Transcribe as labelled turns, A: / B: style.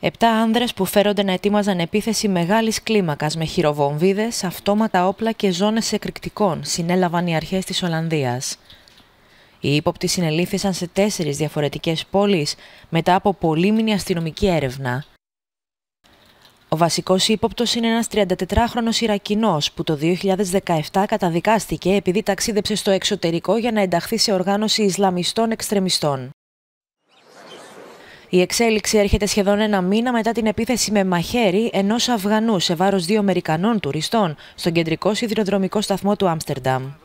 A: Επτά άνδρες που φέρονται να ετοίμαζαν επίθεση μεγάλης κλίμακας με χειροβομβίδες, αυτόματα όπλα και ζώνες εκρηκτικών συνέλαβαν οι αρχές της Ολλανδίας. Οι ύποπτοι συνελήφθησαν σε τέσσερις διαφορετικές πόλεις μετά από πολύμινη αστυνομική έρευνα. Ο βασικός ύποπτος είναι ένας 34χρονος Ιρακινός που το 2017 καταδικάστηκε επειδή ταξίδεψε στο εξωτερικό για να ενταχθεί σε οργάνωση Ισλαμιστών εξτρεμιστών. Η εξέλιξη έρχεται σχεδόν ένα μήνα μετά την επίθεση με μαχαίρι ενός Αφγανού σε βάρος δύο Αμερικανών τουριστών στον κεντρικό σιδηροδρομικό σταθμό του Άμστερνταμ.